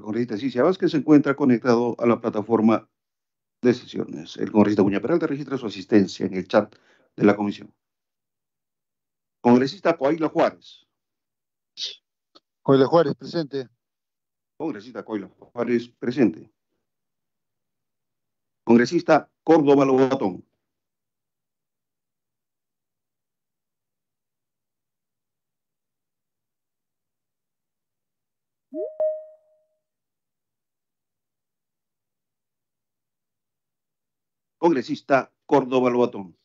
el congresista Cicia Vázquez se encuentra conectado a la plataforma de sesiones. El congresista Cuña Peralta registra su asistencia en el chat de la comisión. Congresista Coaila Juárez. Coaila Juárez, presente. Congresista Coaila Juárez, presente. Congresista Córdoba Lobatón. congresista Córdoba Lobatón.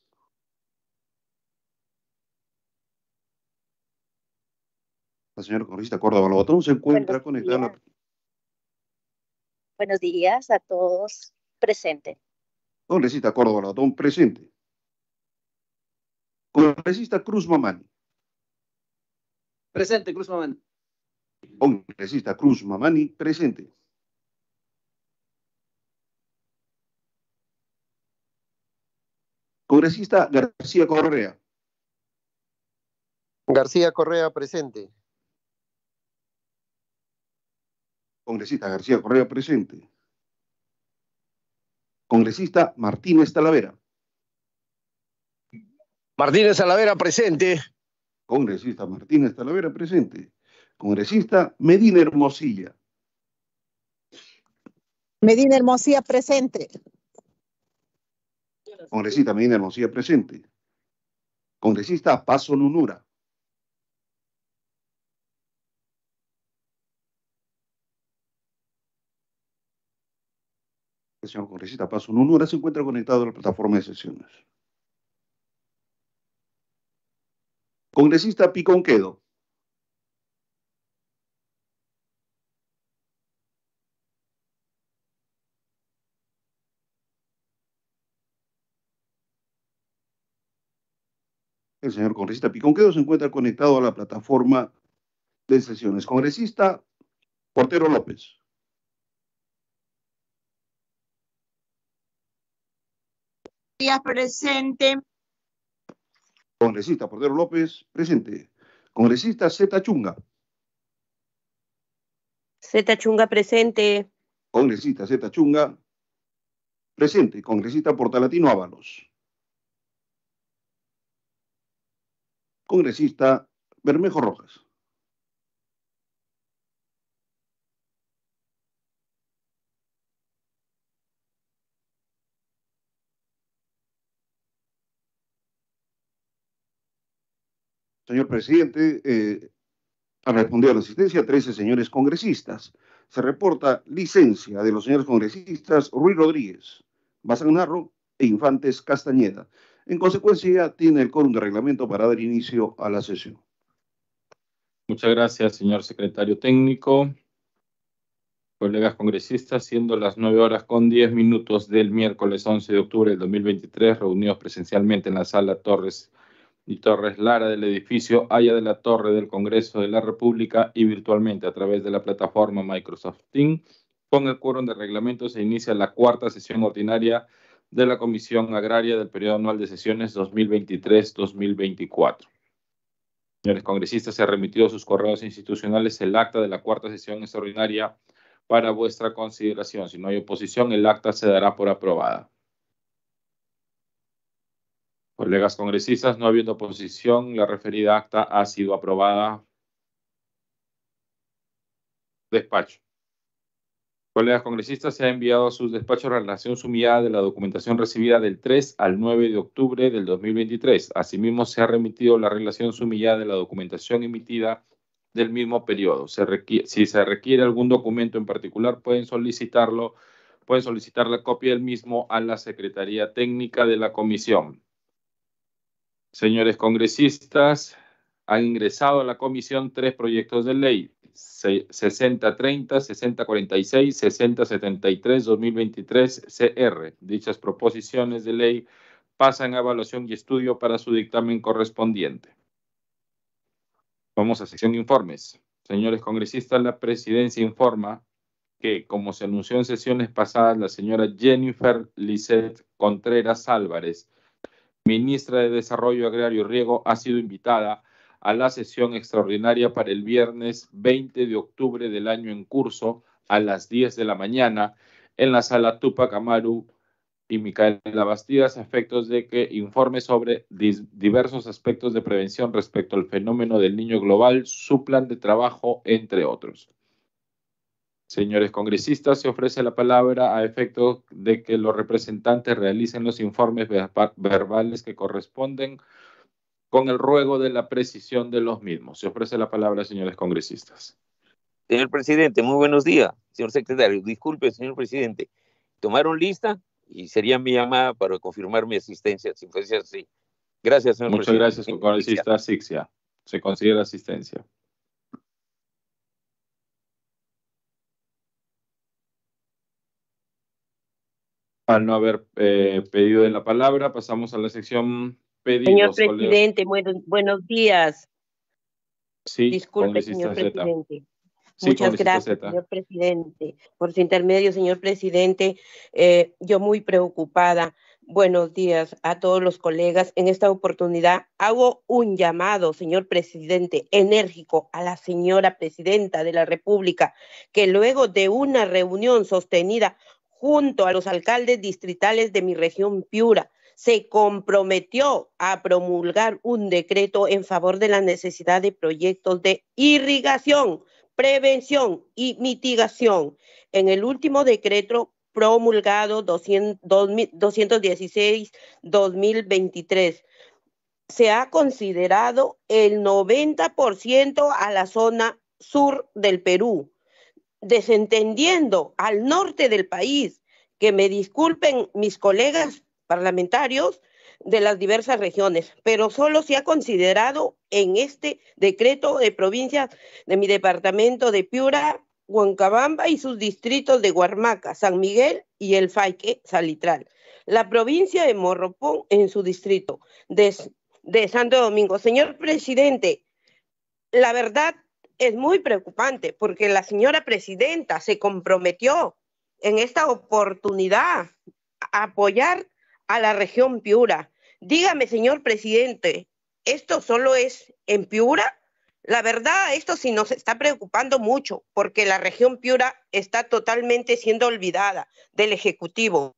La señora congresista Córdoba Lobatón se encuentra conectada. La... Buenos días a todos presentes. Congresista Córdoba Lobatón, presente. Congresista Cruz Mamani. Presente, Cruz Mamani. Congresista Cruz Mamani, presente. congresista García Correa. García Correa presente. Congresista García Correa presente. Congresista Martínez Talavera. Martínez Talavera presente. Congresista Martínez Talavera presente. Congresista Medina Hermosilla. Medina Hermosilla presente. Congresista Medina Hermosilla presente. Congresista Paso Nunura congresista Paso Nunura se encuentra conectado a la plataforma de sesiones. Congresista Piconquedo. el señor congresista Piconquedo se encuentra conectado a la plataforma de sesiones. Congresista Portero López. Días presente. Congresista Portero López, presente. Congresista Zeta Chunga. Zeta Chunga, presente. Congresista Zeta Chunga, presente. Congresista Portalatino Ábalos. Congresista Bermejo Rojas. Señor presidente, eh, ha respondido a la asistencia 13 señores congresistas. Se reporta licencia de los señores congresistas Ruiz Rodríguez, Bazán e Infantes Castañeda. En consecuencia, tiene el quórum de reglamento para dar inicio a la sesión. Muchas gracias, señor secretario técnico. Colegas congresistas, siendo las 9 horas con 10 minutos del miércoles 11 de octubre del 2023, reunidos presencialmente en la sala Torres y Torres Lara del edificio Haya de la Torre del Congreso de la República y virtualmente a través de la plataforma Microsoft Teams, con el quórum de reglamento se inicia la cuarta sesión ordinaria de la Comisión Agraria del periodo anual de sesiones 2023-2024. Señores congresistas, se ha remitido a sus correos institucionales el acta de la cuarta sesión extraordinaria para vuestra consideración. Si no hay oposición, el acta se dará por aprobada. Colegas congresistas, no habiendo oposición, la referida acta ha sido aprobada. Despacho colegas congresistas, se ha enviado a sus despachos la relación sumillada de la documentación recibida del 3 al 9 de octubre del 2023. Asimismo, se ha remitido la relación sumillada de la documentación emitida del mismo periodo. si se requiere algún documento en particular, pueden solicitarlo, pueden solicitar la copia del mismo a la Secretaría Técnica de la Comisión. Señores congresistas, han ingresado a la comisión tres proyectos de ley. 6030, 6046, 6073, 2023, CR. Dichas proposiciones de ley pasan a evaluación y estudio para su dictamen correspondiente. Vamos a sección de informes. Señores congresistas, la presidencia informa que, como se anunció en sesiones pasadas, la señora Jennifer Lisette Contreras Álvarez, ministra de Desarrollo Agrario y Riego, ha sido invitada a a la sesión extraordinaria para el viernes 20 de octubre del año en curso a las 10 de la mañana en la sala Tupac Amaru y Micaela Bastidas a efectos de que informe sobre diversos aspectos de prevención respecto al fenómeno del niño global, su plan de trabajo, entre otros. Señores congresistas, se ofrece la palabra a efectos de que los representantes realicen los informes verbales que corresponden con el ruego de la precisión de los mismos. Se ofrece la palabra, señores congresistas. Señor presidente, muy buenos días. Señor secretario, disculpe, señor presidente. ¿Tomaron lista? Y sería mi llamada para confirmar mi asistencia, si fuese así. Gracias, señor presidente. Muchas gracias, congresista Asixia. Se la asistencia. Al no haber eh, pedido la palabra, pasamos a la sección Señor presidente, buenos días. Disculpe, señor presidente. Muchas gracias, señor presidente. Por su intermedio, señor presidente, eh, yo muy preocupada. Buenos días a todos los colegas. En esta oportunidad hago un llamado, señor presidente, enérgico a la señora presidenta de la República, que luego de una reunión sostenida junto a los alcaldes distritales de mi región Piura, se comprometió a promulgar un decreto en favor de la necesidad de proyectos de irrigación, prevención y mitigación. En el último decreto promulgado 216-2023, se ha considerado el 90% a la zona sur del Perú, desentendiendo al norte del país. Que me disculpen mis colegas parlamentarios de las diversas regiones, pero solo se ha considerado en este decreto de provincias de mi departamento de Piura, Huancabamba y sus distritos de Huarmaca, San Miguel y El Faique, Salitral. La provincia de Morropón en su distrito de, de Santo Domingo. Señor presidente, la verdad es muy preocupante porque la señora presidenta se comprometió en esta oportunidad a apoyar a la región Piura. Dígame, señor presidente, ¿esto solo es en Piura? La verdad, esto sí nos está preocupando mucho, porque la región Piura está totalmente siendo olvidada del Ejecutivo.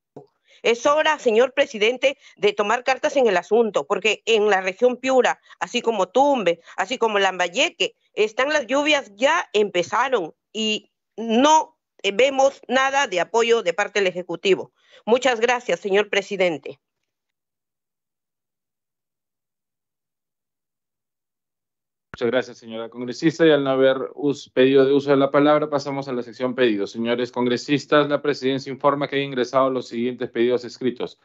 Es hora, señor presidente, de tomar cartas en el asunto, porque en la región Piura, así como Tumbe, así como Lambayeque, están las lluvias, ya empezaron y no vemos nada de apoyo de parte del Ejecutivo. Muchas gracias, señor presidente. Muchas gracias, señora congresista. Y al no haber pedido de uso de la palabra, pasamos a la sección pedidos. Señores congresistas, la presidencia informa que ha ingresado los siguientes pedidos escritos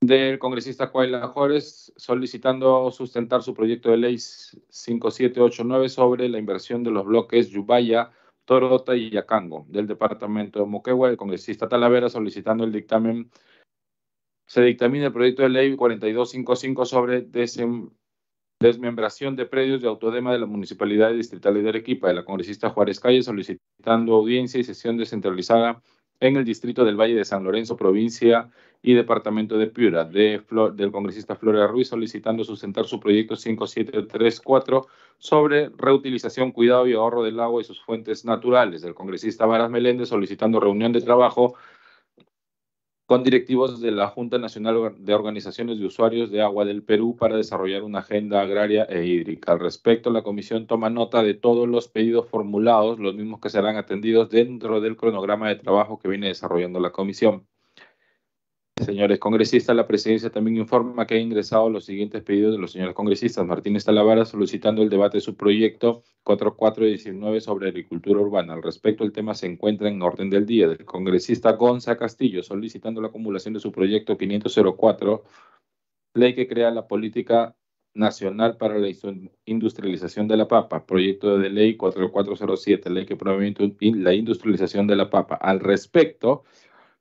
del congresista Juan Lajores solicitando sustentar su proyecto de ley 5789 sobre la inversión de los bloques Yubaya, Torota y Yacango, del departamento de Moquegua, el congresista Talavera solicitando el dictamen, se dictamina el proyecto de ley 4255 sobre desmembración de predios de autodema de la Municipalidad Distrital de Arequipa, de la congresista Juárez Calle solicitando audiencia y sesión descentralizada en el distrito del Valle de San Lorenzo, provincia y departamento de Piura, de del congresista Flora Ruiz, solicitando sustentar su proyecto 5734 sobre reutilización, cuidado y ahorro del agua y sus fuentes naturales, del congresista Varas Meléndez, solicitando reunión de trabajo con directivos de la Junta Nacional de Organizaciones de Usuarios de Agua del Perú para desarrollar una agenda agraria e hídrica. Al respecto, la comisión toma nota de todos los pedidos formulados, los mismos que serán atendidos dentro del cronograma de trabajo que viene desarrollando la comisión. Señores congresistas, la presidencia también informa que ha ingresado los siguientes pedidos de los señores congresistas. Martínez Talavara solicitando el debate de su proyecto 4419 sobre agricultura urbana. Al respecto, el tema se encuentra en orden del día. Del congresista Gonza Castillo solicitando la acumulación de su proyecto 504, ley que crea la política nacional para la industrialización de la papa. Proyecto de ley 4407, ley que promueve la industrialización de la papa. Al respecto,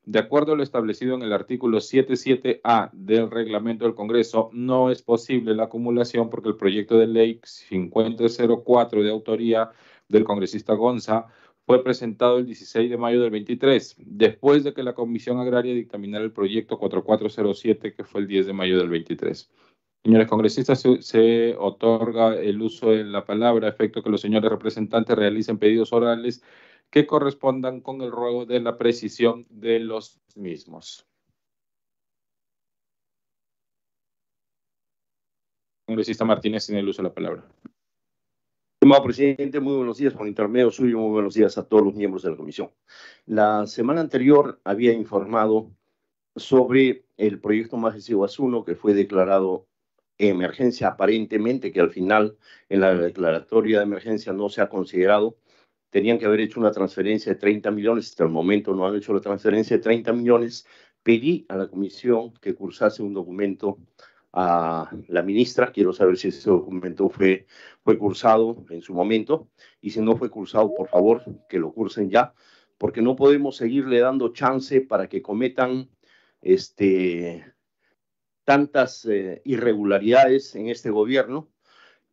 de acuerdo a lo establecido en el artículo 77A del reglamento del Congreso, no es posible la acumulación porque el proyecto de ley 5004 de autoría del congresista Gonza fue presentado el 16 de mayo del 23, después de que la Comisión Agraria dictaminara el proyecto 4407, que fue el 10 de mayo del 23. Señores congresistas, se, otorga el uso de la palabra, efecto que los señores representantes realicen pedidos orales que correspondan con el ruego de la precisión de los mismos. Congresista Martínez tiene el uso de la palabra. Estimado presidente, muy buenos días. Por intermedio suyo, muy buenos días a todos los miembros de la comisión. La semana anterior había informado sobre el proyecto Majes Iguazuno que fue declarado emergencia aparentemente, que al final en la declaratoria de emergencia no se ha considerado tenían que haber hecho una transferencia de 30 millones, hasta el momento no han hecho la transferencia de 30 millones, pedí a la comisión que cursase un documento a la ministra, quiero saber si ese documento fue, fue cursado en su momento, y si no fue cursado, por favor, que lo cursen ya, porque no podemos seguirle dando chance para que cometan este, tantas eh, irregularidades en este gobierno,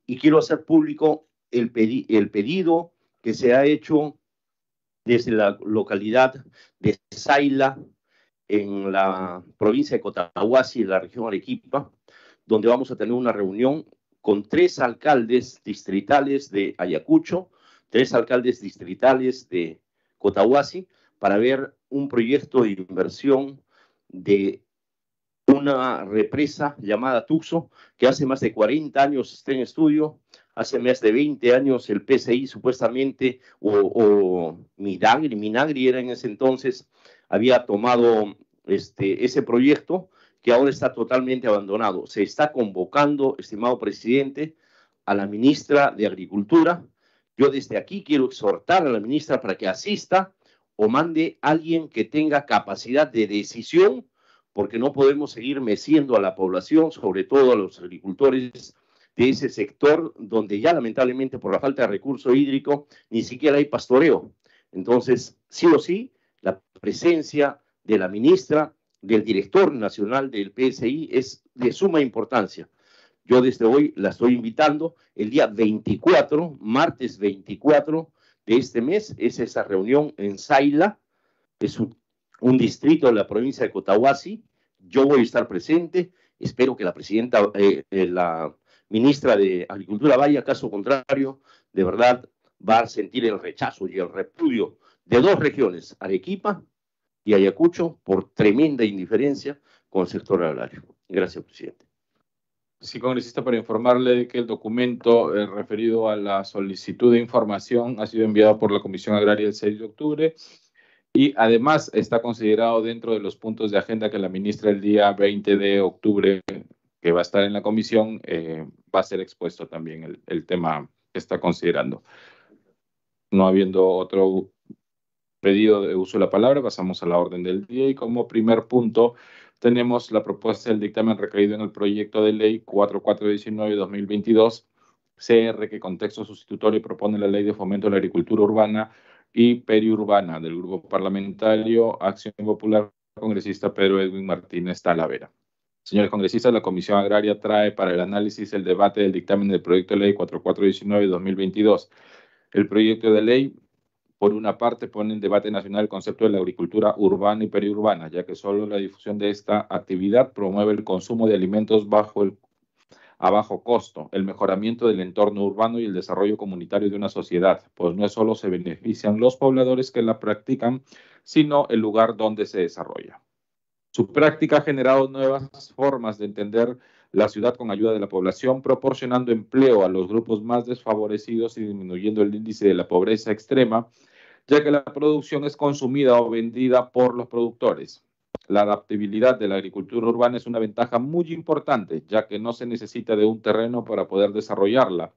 y quiero hacer público el pedido que se ha hecho desde la localidad de Zaila, en la provincia de Cotahuasi, en la región Arequipa, donde vamos a tener una reunión con tres alcaldes distritales de Ayacucho, tres alcaldes distritales de Cotahuasi, para ver un proyecto de inversión de una represa llamada Tuxo, que hace más de 40 años está en estudio, hace más de 20 años el PCI supuestamente, o, Minagri, Minagri era en ese entonces, había tomado este, ese proyecto que ahora está totalmente abandonado. Se está convocando, estimado presidente, a la ministra de Agricultura. Yo desde aquí quiero exhortar a la ministra para que asista o mande a alguien que tenga capacidad de decisión, porque no podemos seguir meciendo a la población, sobre todo a los agricultores, de ese sector donde ya lamentablemente por la falta de recurso hídrico ni siquiera hay pastoreo. Entonces, sí o sí, la presencia de la ministra, del director nacional del PSI es de suma importancia. Yo desde hoy la estoy invitando el día 24, martes 24 de este mes, es esa reunión en Zaila, es un, distrito de la provincia de Cotahuasi. Yo voy a estar presente, espero que la presidenta, eh, eh, la ministra de Agricultura vaya, caso contrario, de verdad va a sentir el rechazo y el repudio de dos regiones, Arequipa y Ayacucho, por tremenda indiferencia con el sector agrario. Gracias, presidente. Sí, congresista, para informarle que el documento eh, referido a la solicitud de información ha sido enviado por la Comisión Agraria el 6 de octubre y además está considerado dentro de los puntos de agenda que la ministra el día 20 de octubre que va a estar en la comisión, eh, va a ser expuesto también el, tema que está considerando. No habiendo otro pedido de uso de la palabra, pasamos a la orden del día y como primer punto tenemos la propuesta del dictamen recaído en el proyecto de ley 4419-2022, CR, que con texto sustitutorio propone la ley de fomento de la agricultura urbana y periurbana del grupo parlamentario Acción Popular, congresista Pedro Edwin Martínez Talavera. Señores congresistas, la Comisión Agraria trae para el análisis el debate del dictamen del proyecto de ley 4419-2022. El proyecto de ley, por una parte, pone en debate nacional el concepto de la agricultura urbana y periurbana, ya que solo la difusión de esta actividad promueve el consumo de alimentos bajo el, a bajo costo, el mejoramiento del entorno urbano y el desarrollo comunitario de una sociedad, pues no es solo se benefician los pobladores que la practican, sino el lugar donde se desarrolla. Su práctica ha generado nuevas formas de entender la ciudad con ayuda de la población, proporcionando empleo a los grupos más desfavorecidos y disminuyendo el índice de la pobreza extrema, ya que la producción es consumida o vendida por los productores. La adaptabilidad de la agricultura urbana es una ventaja muy importante, ya que no se necesita de un terreno para poder desarrollarla.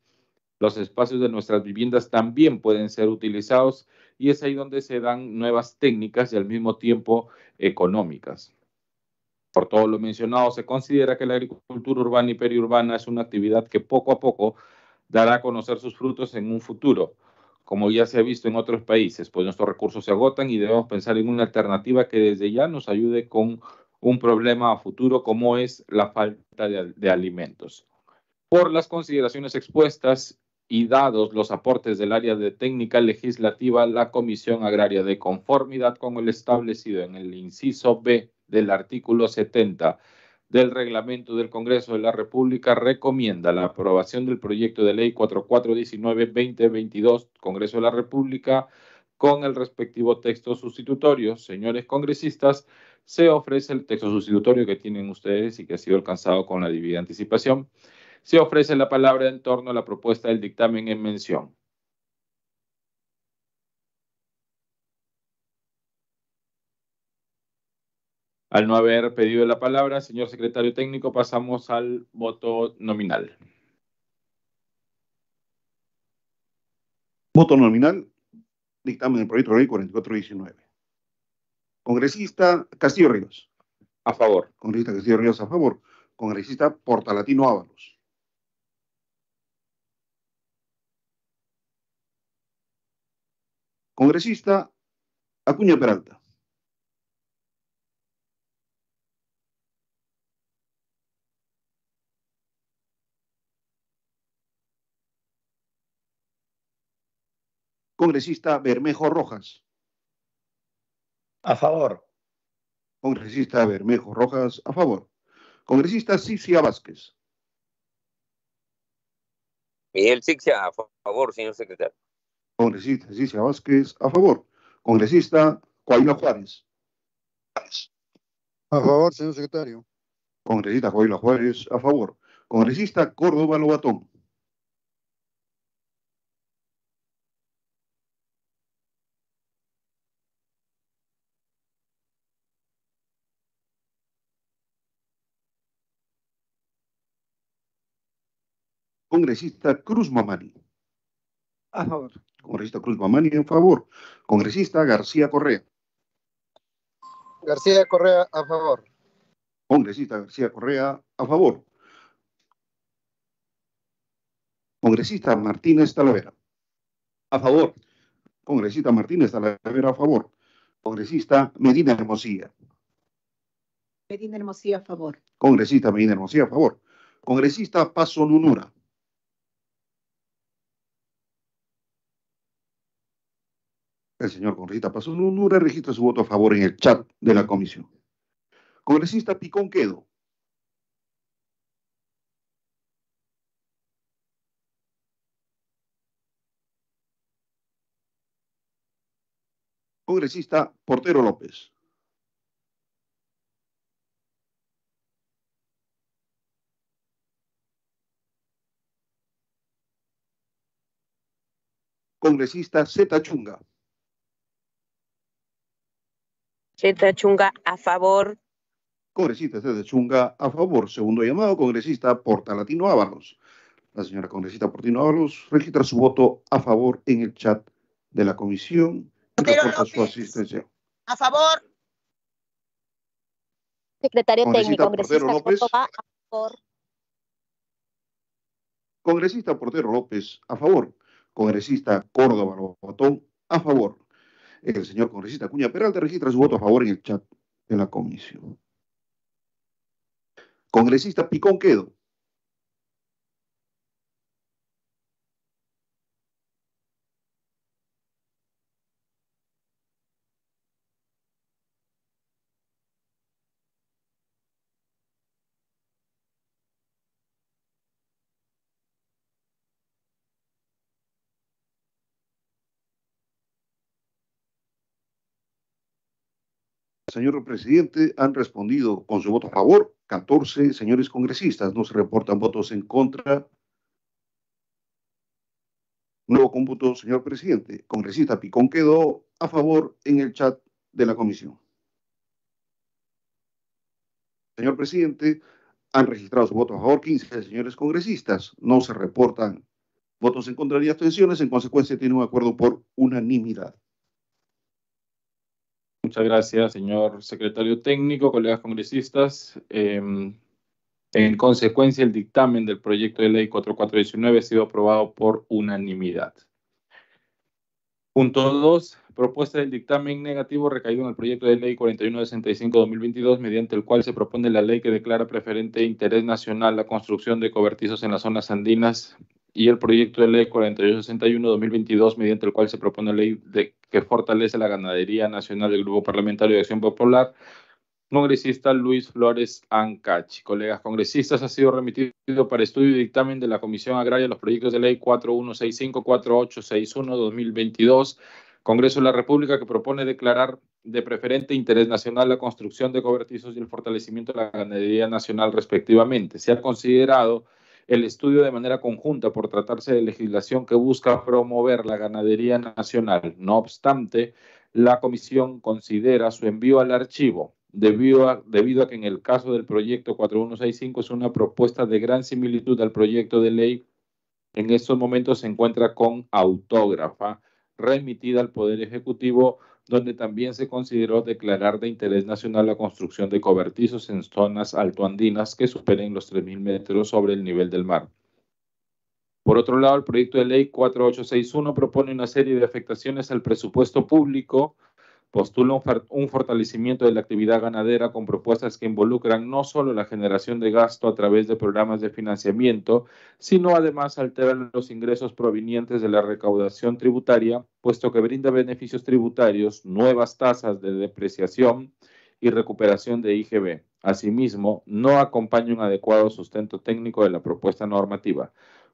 Los espacios de nuestras viviendas también pueden ser utilizados y es ahí donde se dan nuevas técnicas y al mismo tiempo económicas. Por todo lo mencionado, se considera que la agricultura urbana y periurbana es una actividad que poco a poco dará a conocer sus frutos en un futuro, como ya se ha visto en otros países, pues nuestros recursos se agotan y debemos pensar en una alternativa que desde ya nos ayude con un problema a futuro como es la falta de, de alimentos. Por las consideraciones expuestas y dados los aportes del área de técnica legislativa, la Comisión Agraria, de conformidad con el establecido en el inciso B del artículo 70 del reglamento del Congreso de la República recomienda la aprobación del proyecto de ley 4419-2022 Congreso de la República con el respectivo texto sustitutorio. Señores congresistas, se ofrece el texto sustitutorio que tienen ustedes y que ha sido alcanzado con la debida anticipación. Se ofrece la palabra en torno a la propuesta del dictamen en mención. Al no haber pedido la palabra, señor secretario técnico, pasamos al voto nominal. Voto nominal, dictamen del proyecto de ley 4419. Congresista Castillo Ríos. A favor. Congresista Castillo Ríos a favor. Congresista Portalatino Ábalos. Congresista Acuña Peralta. Congresista Bermejo Rojas. A favor. Congresista Bermejo Rojas, a favor. Congresista Cicia Vázquez. Miguel Sixia, a favor, señor secretario. Congresista Cicia Vázquez, a favor. Congresista Coahuila Juárez. A favor, señor secretario. Congresista Coahuila Juárez, a favor. Congresista Córdoba Lobatón. congresista Cruz Mamani. A favor. Congresista Cruz Mamani en favor. Congresista García Correa. García Correa a favor. Congresista García Correa a favor. Congresista Martínez Talavera. A favor. Congresista Martínez Talavera a favor. Congresista Medina Hermosía Medina Hermosía a favor. Congresista Medina Hermosía a favor. Congresista Paso Nunura. El señor congresista Pazununura registra su voto a favor en el chat de la comisión. Congresista Picón Quedo. Congresista Portero López. Congresista Zeta Chunga. Congresista Chunga a favor. Congresista este Chunga a favor. Segundo llamado, congresista Porta Latino Ábalos. La señora congresista Portino Ábalos registra su voto a favor en el chat de la comisión y su asistencia. A favor. Secretario técnico, congresista López. a favor. Congresista Portero López, a favor. Congresista Córdoba Lobatón, a favor el señor congresista Cuña Peralta registra su voto a favor en el chat de la comisión. Congresista Picón Quedo señor presidente, han respondido con su voto a favor 14 señores congresistas. No se reportan votos en contra. Nuevo cómputo, señor presidente. Congresista Picón quedó a favor en el chat de la comisión. Señor presidente, han registrado su voto a favor 15 señores congresistas. No se reportan votos en contra ni abstenciones. En consecuencia, tiene un acuerdo por unanimidad. Muchas gracias, señor secretario técnico, colegas congresistas. Em, en consecuencia, el dictamen del proyecto de ley 4419 ha sido aprobado por unanimidad. Punto 2. Propuesta del dictamen negativo recaído en el proyecto de ley 4165-2022, mediante el cual se propone la ley que declara preferente interés nacional la construcción de cobertizos en las zonas andinas y el proyecto de ley 4861-2022, mediante el cual se propone la ley de, que fortalece la ganadería nacional del Grupo Parlamentario de Acción Popular, congresista Luis Flores Ancachi. Colegas congresistas, ha sido remitido para estudio y dictamen de la Comisión Agraria los proyectos de ley 4165-4861-2022, Congreso de la República, que propone declarar de preferente interés nacional la construcción de cobertizos y el fortalecimiento de la ganadería nacional respectivamente. Se ha considerado el estudio de manera conjunta por tratarse de legislación que busca promover la ganadería nacional. No obstante, la comisión considera su envío al archivo debido a, que en el caso del proyecto 4165 es una propuesta de gran similitud al proyecto de ley en estos momentos se encuentra con autógrafa remitida al Poder Ejecutivo donde también se consideró declarar de interés nacional la construcción de cobertizos en zonas altoandinas que superen los 3.000 metros sobre el nivel del mar. Por otro lado, el proyecto de ley 4861 propone una serie de afectaciones al presupuesto público postula un, fortalecimiento de la actividad ganadera con propuestas que involucran no solo la generación de gasto a través de programas de financiamiento, sino además alteran los ingresos provenientes de la recaudación tributaria, puesto que brinda beneficios tributarios, nuevas tasas de depreciación y recuperación de IGB. Asimismo, no acompaña un adecuado sustento técnico de la propuesta normativa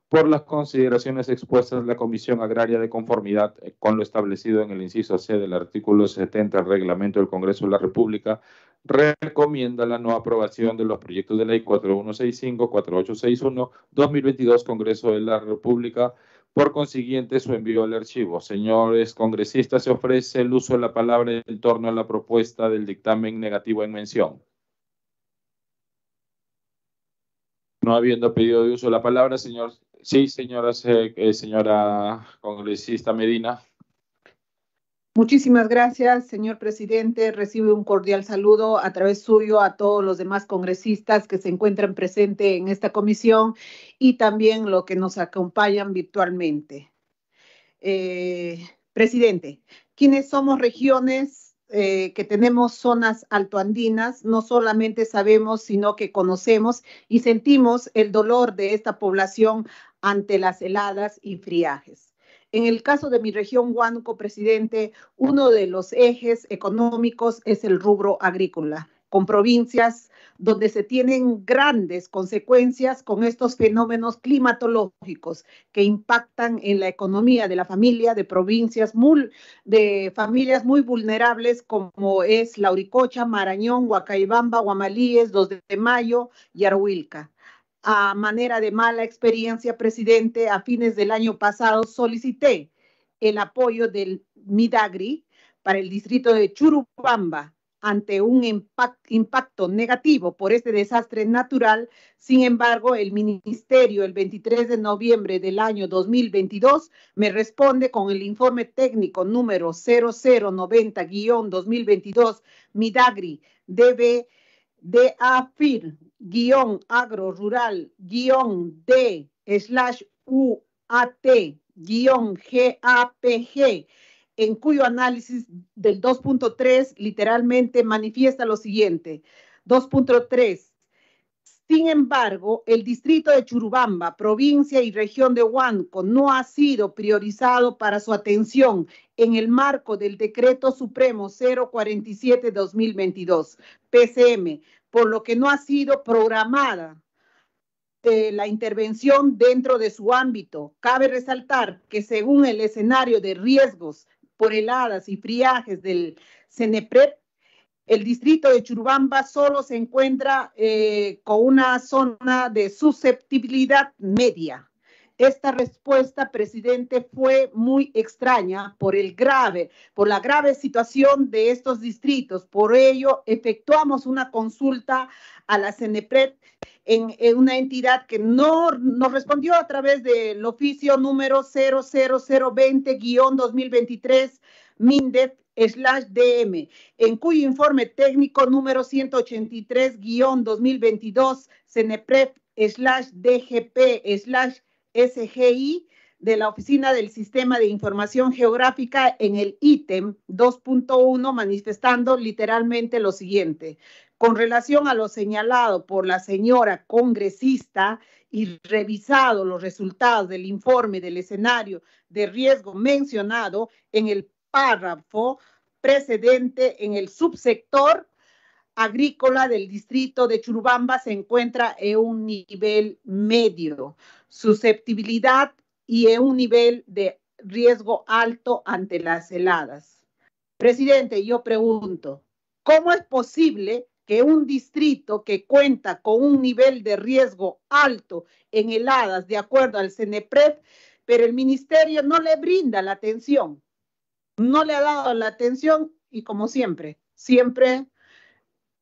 por las consideraciones expuestas la Comisión Agraria de conformidad eh, con lo establecido en el inciso C del artículo 70 del reglamento del Congreso de la República, recomienda la no aprobación de los proyectos de ley 4165, 4861, 2022 Congreso de la República. Por consiguiente, su envío al archivo. Señores congresistas, se ofrece el uso de la palabra en torno a la propuesta del dictamen negativo en mención. No habiendo pedido de uso de la palabra, señor Sí, señora, eh, señora congresista Medina. Muchísimas gracias, señor presidente. Recibe un cordial saludo a través suyo a todos los demás congresistas que se encuentran presentes en esta comisión y también los que nos acompañan virtualmente. Eh, presidente, quienes somos regiones eh, que tenemos zonas altoandinas, no solamente sabemos, sino que conocemos y sentimos el dolor de esta población ante las heladas y friajes. En el caso de mi región Huánuco, presidente, uno de los ejes económicos es el rubro agrícola, con provincias donde se tienen grandes consecuencias con estos fenómenos climatológicos que impactan en la economía de la familia de provincias muy, de familias muy vulnerables como es Lauricocha, Marañón, Huacaibamba, Guamalíes, 2 de Mayo y Arhuilca a manera de mala experiencia, presidente, a fines del año pasado solicité el apoyo del Midagri para el distrito de Churubamba ante un impacto negativo por este desastre natural. Sin embargo, el ministerio el 23 de noviembre del año 2022 me responde con el informe técnico número 0090-2022 Midagri debe de AFIR guión Rural guión D slash UAT guión GAPG en cuyo análisis del 2.3 literalmente manifiesta lo siguiente. 2.3. Sin embargo, el distrito de Churubamba, provincia y región de Huanco, no ha sido priorizado para su atención en el marco del Decreto Supremo 047-2022, PCM, por lo que no ha sido programada de eh, la intervención dentro de su ámbito. Cabe resaltar que según el escenario de riesgos por heladas y friajes del CENEPREP, el distrito de Churubamba solo se encuentra eh, con una zona de susceptibilidad media. Esta respuesta, presidente, fue muy extraña por el grave, por la grave situación de estos distritos. Por ello, efectuamos una consulta a la CENEPRED en, una entidad que no nos respondió a través del oficio número 00020-2023 MINDEF DM, en cuyo informe técnico número 183-2022 ceneprep DGP SGI de la Oficina del Sistema de Información Geográfica en el ítem 2.1 manifestando literalmente lo siguiente. Con relación a lo señalado por la señora congresista y revisado los resultados del informe del escenario de riesgo mencionado en el párrafo precedente en el subsector agrícola del distrito de Churubamba se encuentra en un nivel medio, susceptibilidad y en un nivel de riesgo alto ante las heladas. Presidente, yo pregunto, ¿cómo es posible que un distrito que cuenta con un nivel de riesgo alto en heladas, de acuerdo al CENEPREP, pero el ministerio no le brinda la atención? No le ha dado la atención y como siempre, siempre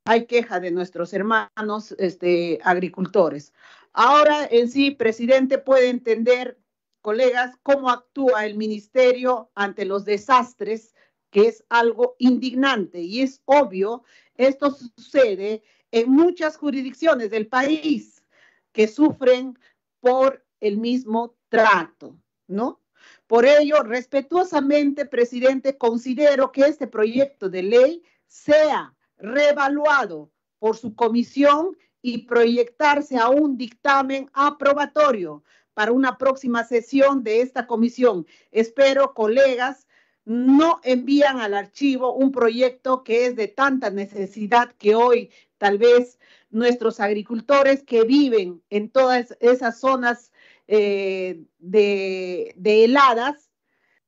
hay queja de nuestros hermanos este, agricultores. Ahora en sí, presidente, puede entender, colegas, cómo actúa el ministerio ante los desastres, que es algo indignante y es obvio, esto sucede en muchas jurisdicciones del país que sufren por el mismo trato, ¿no? Por ello, respetuosamente, presidente, considero que este proyecto de ley sea revaluado por su comisión y proyectarse a un dictamen aprobatorio para una próxima sesión de esta comisión. Espero, colegas, no envían al archivo un proyecto que es de tanta necesidad que hoy tal vez nuestros agricultores que viven en todas esas zonas eh, de heladas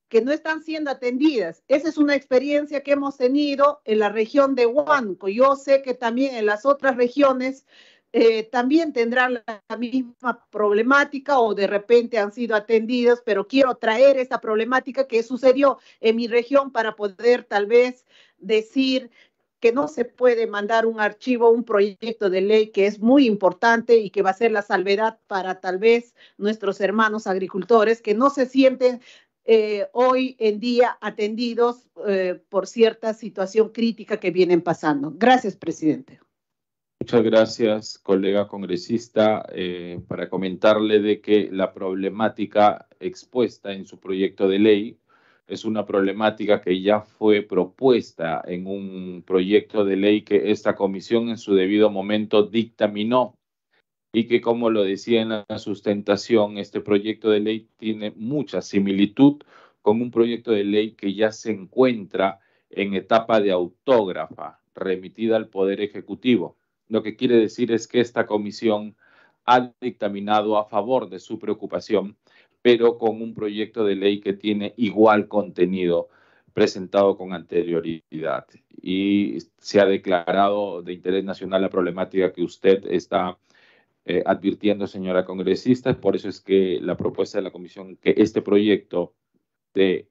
que no están siendo atendidas. Esa es una experiencia que hemos tenido en la región de Huanco. Yo sé que también en las otras regiones eh, también tendrán la, la misma problemática o de repente han sido atendidas, pero quiero traer esta problemática que sucedió en mi región para poder tal vez decir que no se puede mandar un archivo, un proyecto de ley que es muy importante y que va a ser la salvedad para tal vez nuestros hermanos agricultores que no se sienten eh, hoy en día atendidos eh, por cierta situación crítica que vienen pasando. Gracias, presidente. Muchas gracias, colega congresista, eh, para comentarle de que la problemática expuesta en su proyecto de ley es una problemática que ya fue propuesta en un proyecto de ley que esta comisión en su debido momento dictaminó y que, como lo decía en la sustentación, este proyecto de ley tiene mucha similitud con un proyecto de ley que ya se encuentra en etapa de autógrafa remitida al Poder Ejecutivo. Lo que quiere decir es que esta comisión ha dictaminado a favor de su preocupación, pero con un proyecto de ley que tiene igual contenido presentado con anterioridad y se ha declarado de interés nacional la problemática que usted está eh, advirtiendo, señora congresista. Por eso es que la propuesta de la comisión, que este proyecto de,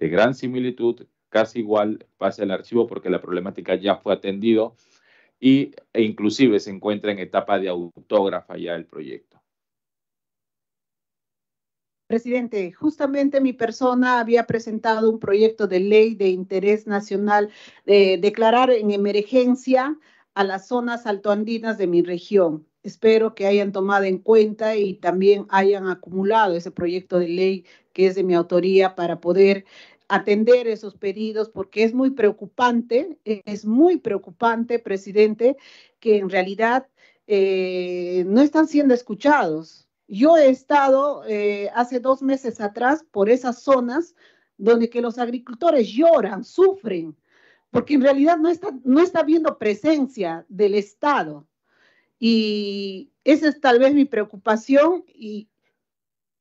gran similitud, casi igual, pase al archivo porque la problemática ya fue atendido y, e inclusive se encuentra en etapa de autógrafa ya el proyecto. Presidente, justamente mi persona había presentado un proyecto de ley de interés nacional de declarar en emergencia a las zonas altoandinas de mi región espero que hayan tomado en cuenta y también hayan acumulado ese proyecto de ley que es de mi autoría para poder atender esos pedidos porque es muy preocupante, es muy preocupante, presidente, que en realidad eh, no están siendo escuchados. Yo he estado eh, hace dos meses atrás por esas zonas donde que los agricultores lloran, sufren, porque en realidad no está, no está habiendo presencia del Estado. Y esa es tal vez mi preocupación y,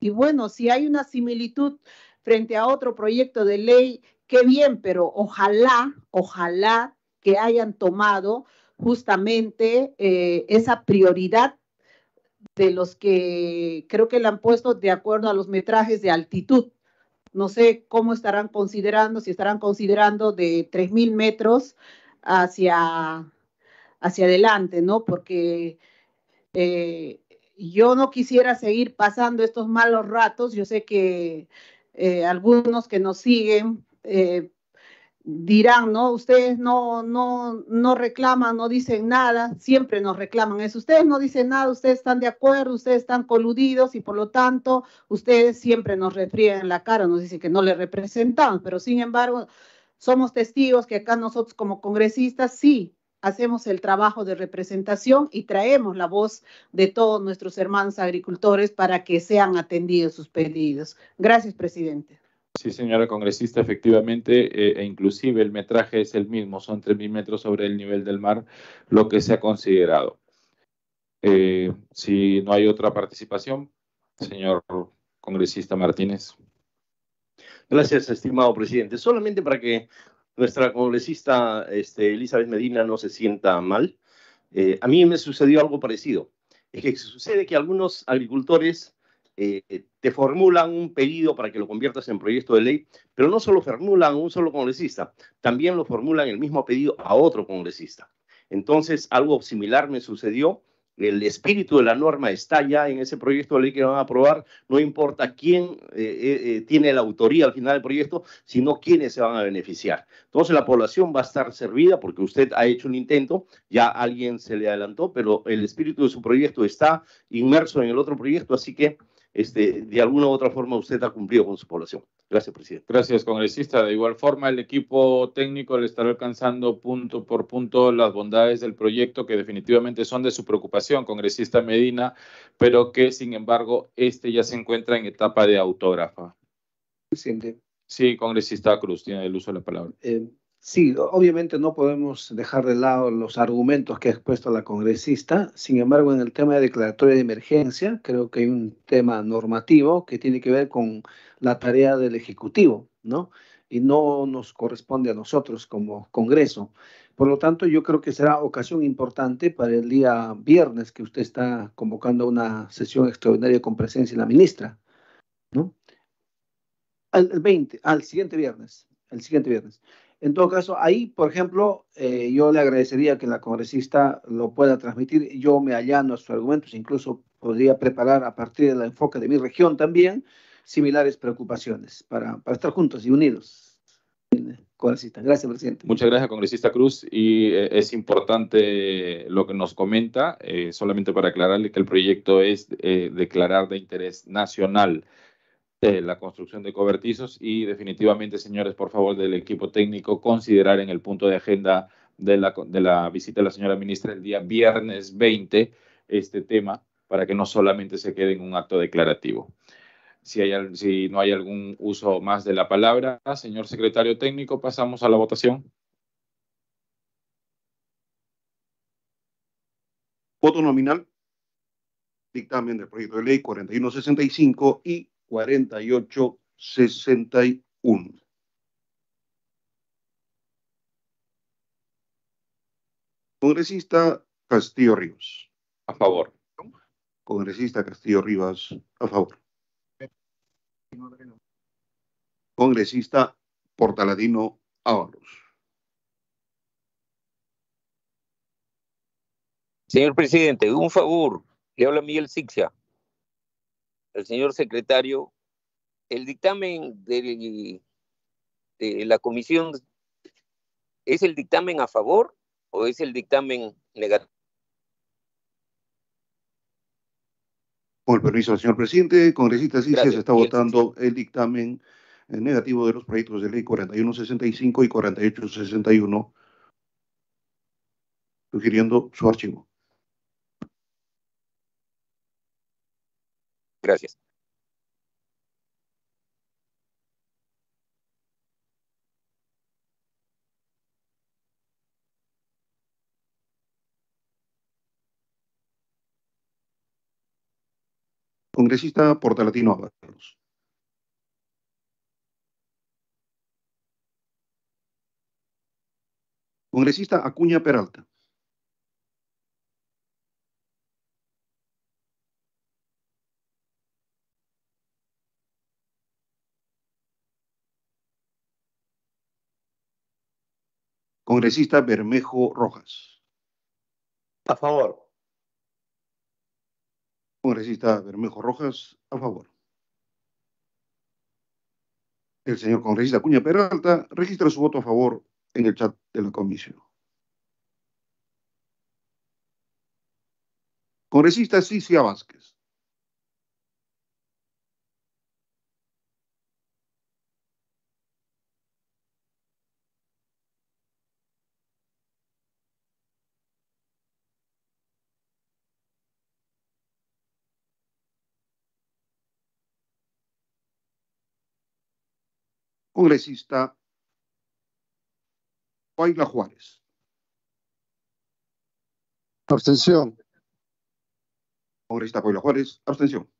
y bueno, si hay una similitud frente a otro proyecto de ley, qué bien, pero ojalá, ojalá que hayan tomado justamente eh, esa prioridad de los que creo que la han puesto de acuerdo a los metrajes de altitud. No sé cómo estarán considerando, si estarán considerando de 3.000 metros hacia hacia adelante, ¿no? Porque eh, yo no quisiera seguir pasando estos malos ratos. Yo sé que eh, algunos que nos siguen eh, dirán, ¿no? Ustedes no, no, no reclaman, no dicen nada, siempre nos reclaman eso. Ustedes no dicen nada, ustedes están de acuerdo, ustedes están coludidos y por lo tanto ustedes siempre nos refriegan la cara, nos dicen que no les representamos, pero sin embargo somos testigos que acá nosotros como congresistas sí hacemos el trabajo de representación y traemos la voz de todos nuestros hermanos agricultores para que sean atendidos sus pedidos. Gracias, presidente. Sí, señora congresista, efectivamente, eh, e inclusive el metraje es el mismo, son 3.000 metros sobre el nivel del mar, lo que se ha considerado. Eh, si no hay otra participación, señor congresista Martínez. Gracias, estimado presidente. Solamente para que nuestra congresista este, Elizabeth Medina no se sienta mal. Eh, a mí me sucedió algo parecido. Es que sucede que algunos agricultores eh, te formulan un pedido para que lo conviertas en proyecto de ley, pero no solo formulan un solo congresista, también lo formulan el mismo pedido a otro congresista. Entonces, algo similar me sucedió el espíritu de la norma está ya en ese proyecto de ley que van a aprobar, no importa quién eh, eh, eh, tiene la autoría al final del proyecto, sino quiénes se van a beneficiar. Entonces la población va a estar servida porque usted ha hecho un intento, ya alguien se le adelantó, pero el espíritu de su proyecto está inmerso en el otro proyecto, así que este, de alguna u otra forma usted ha cumplido con su población. Gracias, presidente. Gracias, congresista. De igual forma, el equipo técnico le estará alcanzando punto por punto las bondades del proyecto que definitivamente son de su preocupación, congresista Medina, pero que sin embargo este ya se encuentra en etapa de autógrafa. Sí, congresista Cruz, tiene el uso de la palabra. Eh, Sí, obviamente no podemos dejar de lado los argumentos que ha expuesto la congresista. Sin embargo, en el tema de declaratoria de emergencia, creo que hay un tema normativo que tiene que ver con la tarea del Ejecutivo, ¿no? Y no nos corresponde a nosotros como Congreso. Por lo tanto, yo creo que será ocasión importante para el día viernes que usted está convocando una sesión extraordinaria con presencia de la ministra, ¿no? Al 20, al siguiente viernes, el siguiente viernes. En todo caso, ahí, por ejemplo, eh, yo le agradecería que la congresista lo pueda transmitir. Yo me allano a sus argumentos, incluso podría preparar a partir del enfoque de mi región también similares preocupaciones para, estar juntos y unidos. Congresista. Gracias, presidente. Muchas gracias, congresista Cruz. Y eh, es importante lo que nos comenta, eh, solamente para aclararle que el proyecto es declarar de interés nacional de la construcción de cobertizos y definitivamente, señores, por favor, del equipo técnico, considerar en el punto de agenda de la, de la visita de la señora ministra el día viernes 20 este tema para que no solamente se quede en un acto declarativo. Si, hay, si no hay algún uso más de la palabra, señor secretario técnico, pasamos a la votación. Voto nominal. Dictamen del proyecto de ley 4165 y cuarenta y ocho sesenta uno. Congresista Castillo Ríos, a favor. Congresista Castillo Rivas, a favor. Congresista Portaladino Ábalos. Señor presidente, un favor. Le habla Miguel Sixia. El señor secretario el dictamen de la comisión es el dictamen a favor o es el dictamen negativo. Con el permiso del señor presidente, congresista sí se está votando el dictamen eh, negativo de los proyectos de ley 4165 y 4861, sugiriendo su archivo. Gracias. Congresista Portalatino Ábalos. Congresista Acuña Peralta. Congresista Bermejo Rojas. A favor. Congresista Bermejo Rojas, a favor. El señor congresista Cuña Peralta registra su voto a favor en el chat de la comisión. Congresista Cicia Vázquez. congresista Paila Juárez. Abstención. Congresista Paila Juárez, abstención.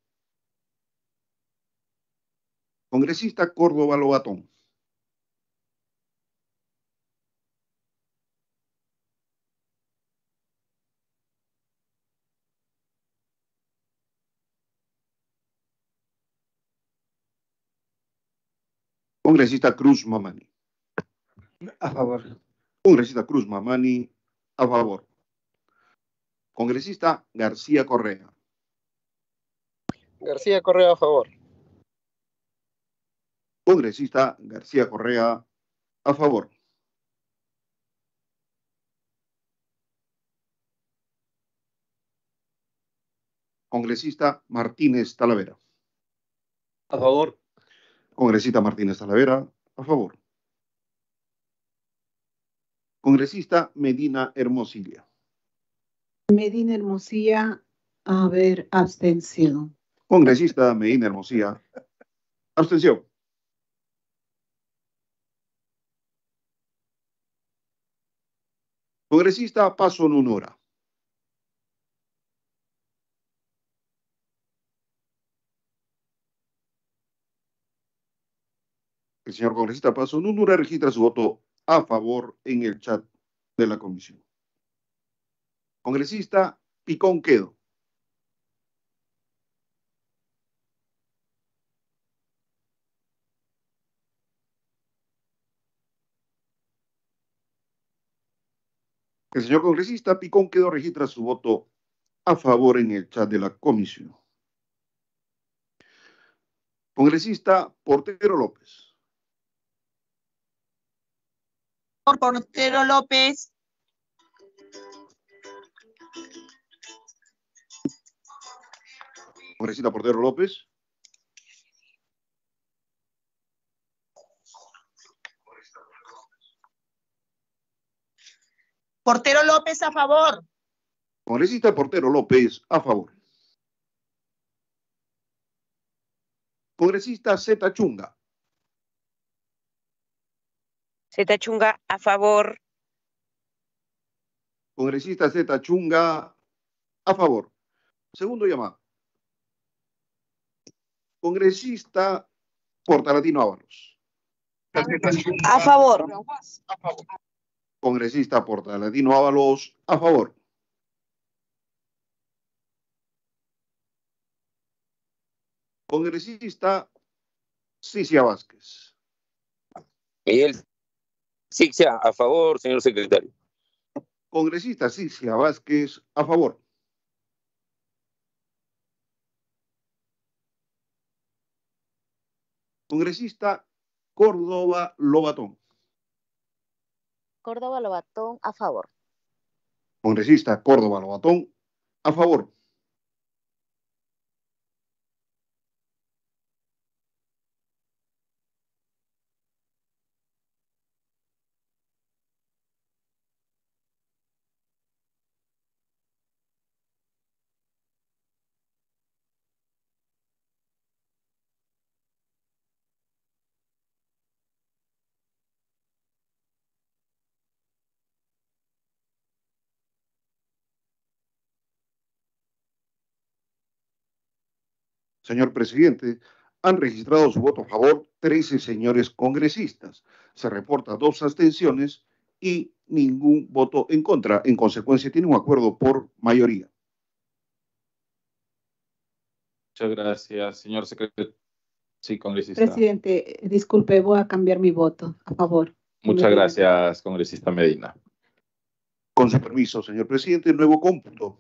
Congresista Córdoba Lobatón. Congresista Cruz Mamani. A favor. Congresista Cruz Mamani, a favor. Congresista García Correa. García Correa, a favor. Congresista García Correa, a favor. Congresista Martínez Talavera. A favor. Congresista Martínez Talavera, a favor. Congresista Medina Hermosilla. Medina Hermosilla, a ver, abstención. Congresista Medina Hermosilla, abstención. Congresista Paso Nunora. El señor congresista Paso Nunura registra su voto a favor en el chat de la comisión. Congresista Picón Quedo. El señor congresista Picón Quedo registra su voto a favor en el chat de la comisión. Congresista Portero López. Portero López. Congresista Portero López. Portero López a favor. Congresista Portero López a favor. Congresista Z Chunga. Zeta Chunga a favor. Congresista Zeta Chunga a favor. Segundo llamado. Congresista Portalatino Ábalos. A favor. A favor. Congresista Portalatino Ábalos a favor. Congresista Cicia Vázquez sí, a favor, señor secretario. Congresista Cixia Vázquez, a favor. Congresista Córdoba Lobatón. Córdoba Lobatón, a favor. Congresista Córdoba Lobatón, a favor. Señor presidente, han registrado su voto a favor 13 señores congresistas. Se reporta dos abstenciones y ningún voto en contra. En consecuencia, tiene un acuerdo por mayoría. Muchas gracias, señor secretario. Sí, congresista. Presidente, disculpe, voy a cambiar mi voto, a favor. Muchas gracias, congresista Medina. Con su permiso, señor presidente, nuevo cómputo.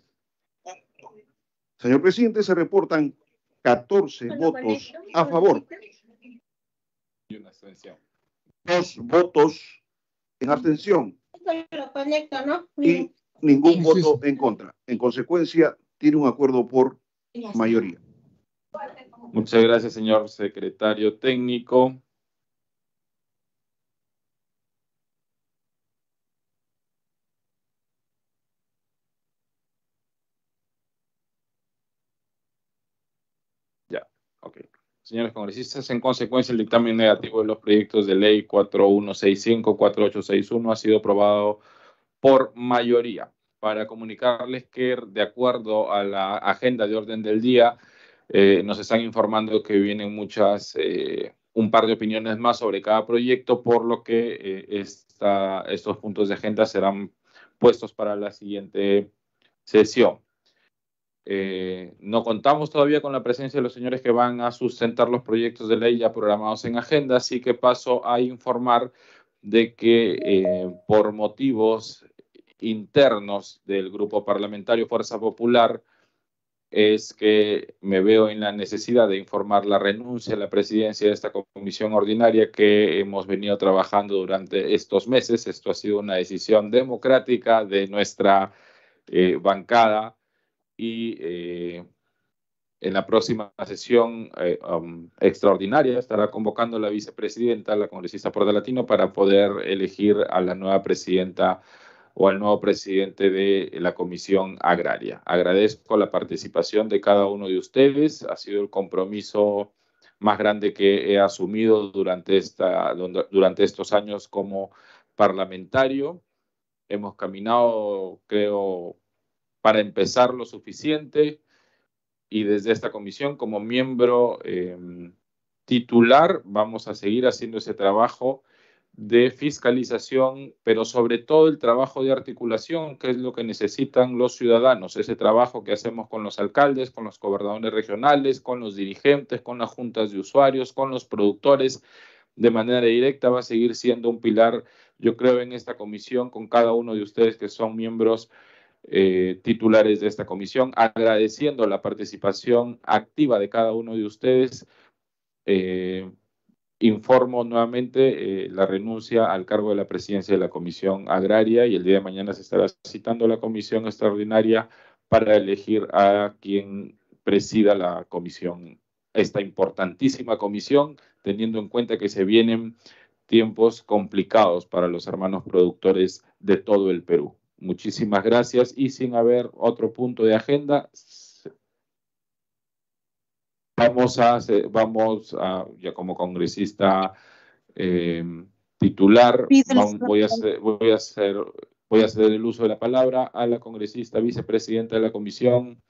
Señor presidente, se reportan 14 votos a favor. Y Dos votos en abstención. Y ningún voto en contra. En consecuencia, tiene un acuerdo por mayoría. Muchas gracias, señor secretario técnico. Señores congresistas, en consecuencia, el dictamen negativo de los proyectos de ley 4165, 4861 ha sido aprobado por mayoría. Para comunicarles que, de acuerdo a la agenda de orden del día, eh, nos están informando que vienen muchas, eh, un par de opiniones más sobre cada proyecto, por lo que eh, estos puntos de agenda serán puestos para la siguiente sesión. Eh, no contamos todavía con la presencia de los señores que van a sustentar los proyectos de ley ya programados en agenda, así que paso a informar de que eh, por motivos internos del grupo parlamentario Fuerza Popular es que me veo en la necesidad de informar la renuncia a la presidencia de esta comisión ordinaria que hemos venido trabajando durante estos meses. Esto ha sido una decisión democrática de nuestra eh, bancada y eh, en la próxima sesión eh, um, extraordinaria estará convocando la vicepresidenta, la congresista por Latino, para poder elegir a la nueva presidenta o al nuevo presidente de la Comisión Agraria. Agradezco la participación de cada uno de ustedes. Ha sido el compromiso más grande que he asumido durante, esta, durante estos años como parlamentario. Hemos caminado, creo, para empezar lo suficiente y desde esta comisión como miembro em, titular vamos a seguir haciendo ese trabajo de fiscalización, pero sobre todo el trabajo de articulación, que es lo que necesitan los ciudadanos, ese trabajo que hacemos con los alcaldes, con los gobernadores regionales, con los dirigentes, con las juntas de usuarios, con los productores, de manera directa va a seguir siendo un pilar, yo creo, en esta comisión, con cada uno de ustedes que son miembros eh, titulares de esta comisión, agradeciendo la participación activa de cada uno de ustedes. Eh, informo nuevamente eh, la renuncia al cargo de la presidencia de la Comisión Agraria y el día de mañana se estará citando la comisión extraordinaria para elegir a quien presida la comisión, esta importantísima comisión, teniendo en cuenta que se vienen tiempos complicados para los hermanos productores de todo el Perú. Muchísimas gracias y sin haber otro punto de agenda, vamos a, vamos a ya como congresista eh, titular, voy a, hacer, voy, a hacer, voy a hacer el uso de la palabra a la congresista vicepresidenta de la comisión,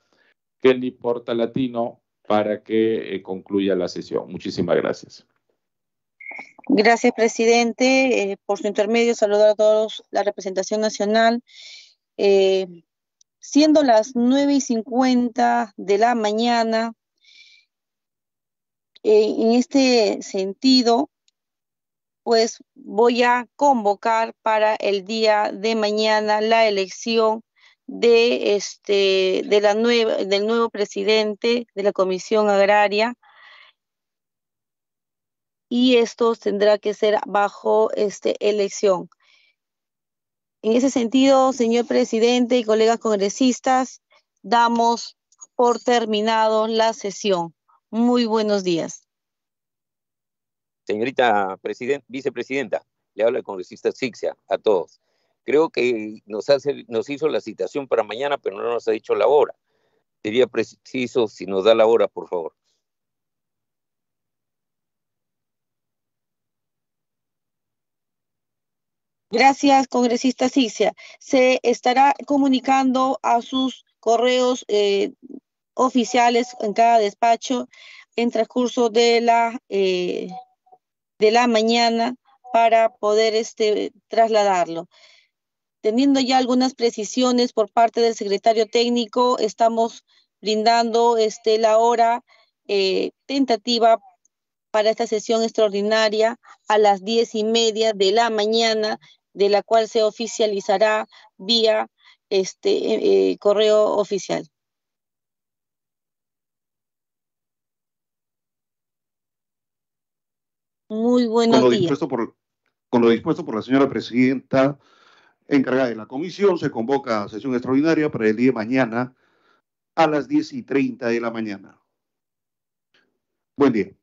Kelly Porta Latino, para que eh, concluya la sesión. Muchísimas gracias. Gracias, presidente. Eh, por su intermedio, saludar a todos la representación nacional. Eh, siendo las 9 y 50 de la mañana, eh, en este sentido, pues voy a convocar para el día de mañana la elección de este de la del nuevo presidente de la Comisión Agraria y esto tendrá que ser bajo este, elección. En ese sentido, señor presidente y colegas congresistas, damos por terminado la sesión. Muy buenos días. Señorita vicepresidenta, le habla el congresista Sixia a todos. Creo que nos, hace, nos hizo la citación para mañana, pero no nos ha dicho la hora. Sería preciso si nos da la hora, por favor. Gracias, congresista Cicia. Se estará comunicando a sus correos eh, oficiales en cada despacho en transcurso de la, eh, de la mañana para poder este, trasladarlo. Teniendo ya algunas precisiones por parte del secretario técnico, estamos brindando este, la hora eh, tentativa para esta sesión extraordinaria a las diez y media de la mañana de la cual se oficializará vía este eh, correo oficial. Muy buenos con lo días. con lo dispuesto por la señora presidenta encargada de la comisión, se convoca a sesión extraordinaria para el día de mañana a las 10 y 30 de la mañana. Buen día.